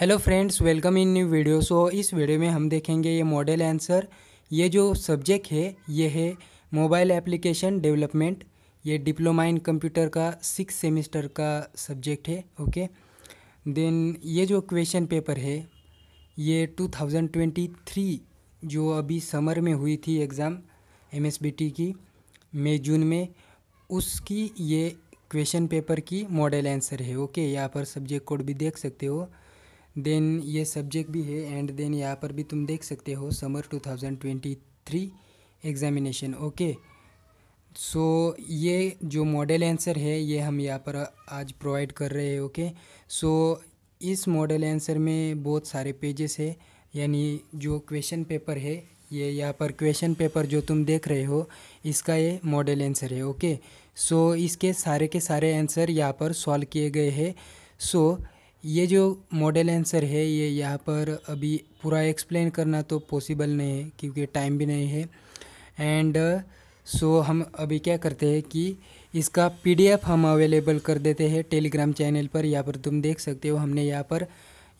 hello friends welcome in new video so इस video में हम देखेंगे ये मॉडल आंसर ये जो सब्जेक्ट है ये है मोबाइल एप्लीकेशन डेवलपमेंट ये डिप्लोमा इन कंप्यूटर का सिक्स सेमेस्टर का सब्जेक्ट है ओके देन ये जो क्वेश्चन पेपर है ये 2023 जो अभी समर में हुई थी एग्ज़ाम एम की मई जून में उसकी ये क्वेश्चन पेपर की मॉडल आंसर है ओके यहाँ पर सब्जेक्ट कोड भी देख सकते हो देन ये सब्जेक्ट भी है एंड देन यहाँ पर भी तुम देख सकते हो समर 2023 एग्जामिनेशन ओके सो ये जो मॉडल आंसर है ये हम यहाँ पर आज प्रोवाइड कर रहे हैं ओके सो इस मॉडल आंसर में बहुत सारे पेजेस है यानी जो क्वेश्चन पेपर है ये यहाँ पर क्वेश्चन पेपर जो तुम देख रहे हो इसका ये मॉडल आंसर है ओके सो इसके सारे के सारे आंसर यहाँ पर सॉल्व किए गए हैं सो ये जो मॉडल आंसर है ये यहाँ पर अभी पूरा एक्सप्लेन करना तो पॉसिबल नहीं है क्योंकि टाइम भी नहीं है एंड सो so, हम अभी क्या करते हैं कि इसका पीडीएफ हम अवेलेबल कर देते हैं टेलीग्राम चैनल पर यहाँ पर तुम देख सकते हो हमने यहाँ पर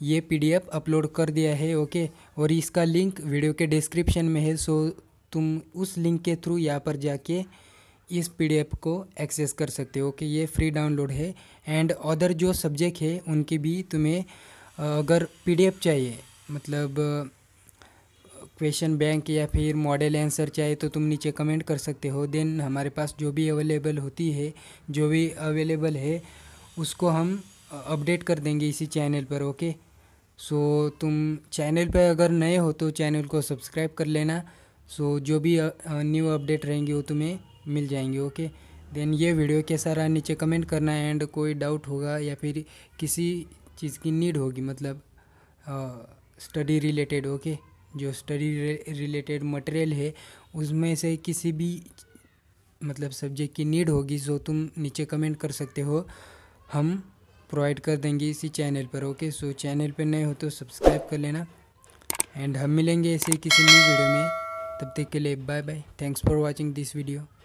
ये पीडीएफ अपलोड कर दिया है ओके और इसका लिंक वीडियो के डिस्क्रिप्शन में है सो तुम उस लिंक के थ्रू यहाँ पर जाके इस पीडीएफ को एक्सेस कर सकते हो कि ये फ्री डाउनलोड है एंड अदर जो सब्जेक्ट है उनकी भी तुम्हें अगर पीडीएफ चाहिए मतलब क्वेश्चन बैंक या फिर मॉडल आंसर चाहिए तो तुम नीचे कमेंट कर सकते हो देन हमारे पास जो भी अवेलेबल होती है जो भी अवेलेबल है उसको हम अपडेट कर देंगे इसी चैनल पर ओके सो तुम चैनल पर अगर नए हो तो चैनल को सब्सक्राइब कर लेना सो जो भी न्यू अपडेट रहेंगे वो तुम्हें मिल जाएंगे ओके देन ये वीडियो कैसा रहा नीचे कमेंट करना है एंड कोई डाउट होगा या फिर किसी चीज़ की नीड होगी मतलब स्टडी रिलेटेड ओके जो स्टडी रिलेटेड मटेरियल है उसमें से किसी भी मतलब सब्जेक्ट की नीड होगी जो तुम नीचे कमेंट कर सकते हो हम प्रोवाइड कर देंगे इसी चैनल पर ओके सो चैनल पर नए हो तो सब्सक्राइब कर लेना एंड हम मिलेंगे ऐसे किसी न्यू वीडियो में तब तक के लिए bye bye thanks for watching this video